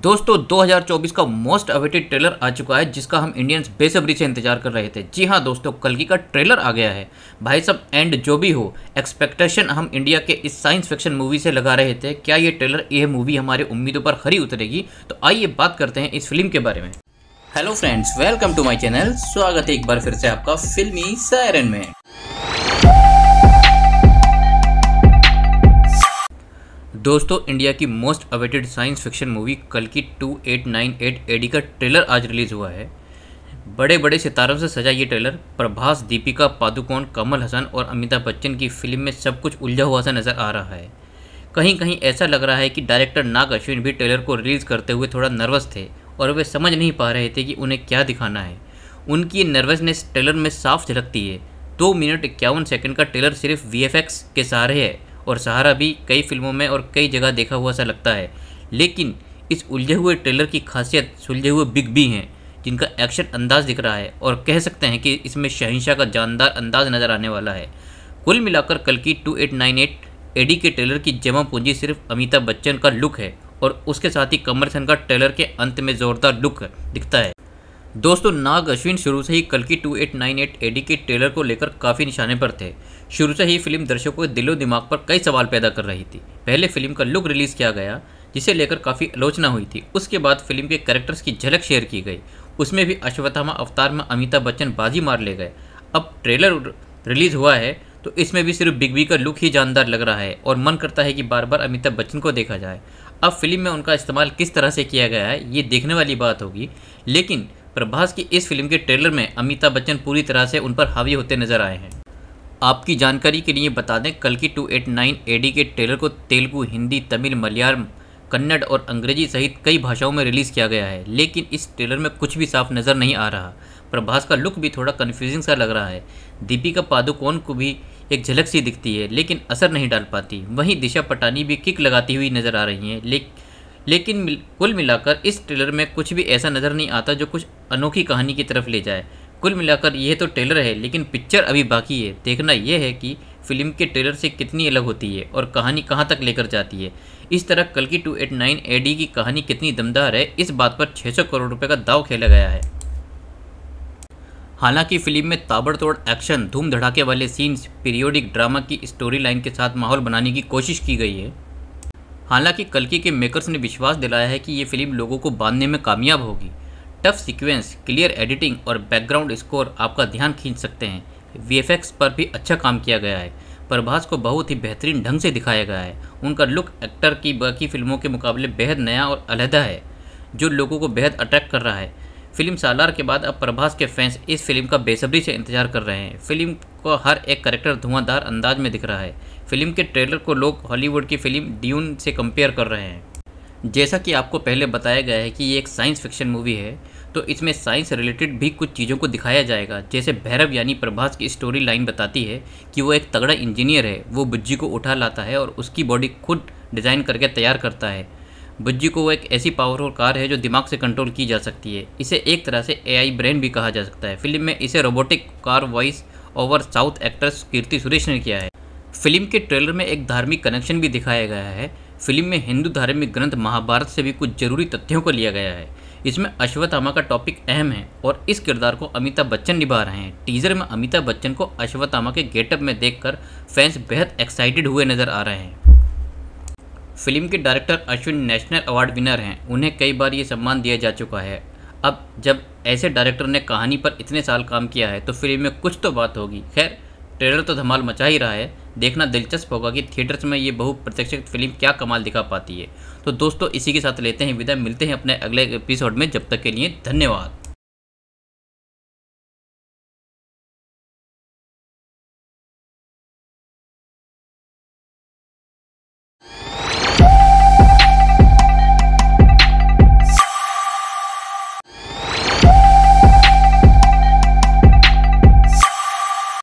दोस्तों 2024 का most awaited trailer आ चुका है जिसका हम इंडियंस बेसब्री से इंतजार कर रहे थे जी हाँ दोस्तों कलगी का ट्रेलर आ गया है भाई सब एंड जो भी हो एक्सपेक्टेशन हम इंडिया के इस साइंस फिक्शन मूवी से लगा रहे थे क्या ये ट्रेलर ये मूवी हमारे उम्मीदों पर खरी उतरेगी तो आइए बात करते हैं इस फिल्म के बारे में hello friends welcome to my channel स्वागत है एक बार फिर से आपका फिल्मी सायरन में दोस्तों इंडिया की most awaited science fiction movie कल की two eight nine eight AD का ट्रेलर आज रिलीज़ हुआ है बड़े बड़े सितारों से सजा ये ट्रेलर प्रभास दीपिका पादुकोण कमल हसन और अमिताभ बच्चन की फिल्म में सब कुछ उलझा हुआ सा नज़र आ रहा है कहीं कहीं ऐसा लग रहा है कि डायरेक्टर नाग अश्विन भी ट्रेलर को रिलीज़ करते हुए थोड़ा नर्वस थे और वे समझ नहीं पा रहे थे कि उन्हें क्या दिखाना है उनकी ये नर्वसनेस ट्रेलर में साफ झलकती है दो मिनट इक्यावन सेकेंड का ट्रेलर सिर्फ वी के सहारे है और सहारा भी कई फिल्मों में और कई जगह देखा हुआ सा लगता है लेकिन इस उलझे हुए ट्रेलर की खासियत सुलझे हुए बिग बी हैं जिनका एक्शन अंदाज दिख रहा है और कह सकते हैं कि इसमें शहनशाह का जानदार अंदाज नज़र आने वाला है कुल मिलाकर कल की एट एडी के ट्रेलर की जमा पूंजी सिर्फ अमिताभ बच्चन का लुक है और उसके साथ ही कमर का ट्रेलर के अंत में ज़ोरदार लुक दिखता है दोस्तों नाग अश्विन शुरू से ही कल की two eight nine eight AD के ट्रेलर को लेकर काफ़ी निशाने पर थे शुरू से ही फिल्म दर्शकों के दिलो दिमाग पर कई सवाल पैदा कर रही थी पहले फिल्म का लुक रिलीज़ किया गया जिसे लेकर काफ़ी आलोचना हुई थी उसके बाद फिल्म के कैरेक्टर्स की झलक शेयर की गई उसमें भी अश्वत्थामा अवतार में अमिताभ बच्चन बाजी मार ले गए अब ट्रेलर रिलीज़ हुआ है तो इसमें भी सिर्फ बिग बी का लुक ही जानदार लग रहा है और मन करता है कि बार बार अमिताभ बच्चन को देखा जाए अब फिल्म में उनका इस्तेमाल किस तरह से किया गया है ये देखने वाली बात होगी लेकिन प्रभास की इस फिल्म के ट्रेलर में अमिताभ बच्चन पूरी तरह से उन पर हावी होते नजर आए हैं आपकी जानकारी के लिए बता दें कल की 289 एडी के ट्रेलर को तेलुगु हिंदी तमिल मलयालम कन्नड़ और अंग्रेजी सहित कई भाषाओं में रिलीज़ किया गया है लेकिन इस ट्रेलर में कुछ भी साफ नज़र नहीं आ रहा प्रभास का लुक भी थोड़ा कन्फ्यूजिंग सा लग रहा है दीपिका पादुकोण को भी एक झलक सी दिखती है लेकिन असर नहीं डाल पाती वहीं दिशा पटानी भी किक लगाती हुई नज़र आ रही हैं लेकिन लेकिन मिल, कुल मिलाकर इस ट्रेलर में कुछ भी ऐसा नज़र नहीं आता जो कुछ अनोखी कहानी की तरफ ले जाए कुल मिलाकर यह तो ट्रेलर है लेकिन पिक्चर अभी बाकी है देखना यह है कि फिल्म के ट्रेलर से कितनी अलग होती है और कहानी कहाँ तक लेकर जाती है इस तरह कल की टू एट नाइन एडी की कहानी कितनी दमदार है इस बात पर 600 करोड़ रुपए का दाव खेला गया है हालांकि फिल्म में ताबड़तोड़ एक्शन धूम धड़ाके वाले सीन्स पीरियोडिक ड्रामा की स्टोरी लाइन के साथ माहौल बनाने की कोशिश की गई है हालांकि कल्कि के मेकर्स ने विश्वास दिलाया है कि ये फिल्म लोगों को बांधने में कामयाब होगी टफ सीक्वेंस क्लियर एडिटिंग और बैकग्राउंड स्कोर आपका ध्यान खींच सकते हैं वी पर भी अच्छा काम किया गया है प्रभास को बहुत ही बेहतरीन ढंग से दिखाया गया है उनका लुक एक्टर की बाकी फिल्मों के मुकाबले बेहद नया और अलहदा है जो लोगों को बेहद अट्रैक्ट कर रहा है फिल्म सालार के बाद अब प्रभास के फैंस इस फिल्म का बेसब्री से इंतजार कर रहे हैं फिल्म का हर एक करेक्टर धुआंधार अंदाज में दिख रहा है फिल्म के ट्रेलर को लोग हॉलीवुड की फिल्म ड्यून से कंपेयर कर रहे हैं जैसा कि आपको पहले बताया गया है कि ये एक साइंस फिक्शन मूवी है तो इसमें साइंस रिलेटेड भी कुछ चीज़ों को दिखाया जाएगा जैसे भैरव यानी प्रभास की स्टोरी लाइन बताती है कि वो एक तगड़ा इंजीनियर है वो बुज्जी को उठा लाता है और उसकी बॉडी खुद डिज़ाइन करके तैयार करता है बुज्जी को वो एक ऐसी पावरफुल कार है जो दिमाग से कंट्रोल की जा सकती है इसे एक तरह से एआई ब्रेन भी कहा जा सकता है फिल्म में इसे robotic car voice over south actress Keerthy Suresh ने किया है फिल्म के ट्रेलर में एक धार्मिक कनेक्शन भी दिखाया गया है फिल्म में हिंदू धार्मिक ग्रंथ महाभारत से भी कुछ जरूरी तथ्यों को लिया गया है इसमें अश्वत्थामा का टॉपिक अहम है और इस किरदार को अमिताभ बच्चन निभा रहे हैं टीजर में अमिताभ बच्चन को अश्वत्थामा के गेटअप में देखकर फैंस बेहद एक्साइटेड हुए नजर आ रहे हैं फिल्म के director Ashwin national award winner हैं उन्हें कई बार ये सम्मान दिया जा चुका है अब जब ऐसे डायरेक्टर ने कहानी पर इतने साल काम किया है तो फिल्म में कुछ तो बात होगी खैर ट्रेलर तो धमाल मचा ही रहा है देखना दिलचस्प होगा कि थिएटर्स में ये बहुप्रतीक्षित फिल्म क्या कमाल दिखा पाती है तो दोस्तों इसी के साथ लेते हैं विदा मिलते हैं अपने अगले एपिसोड में जब तक के लिए धन्यवाद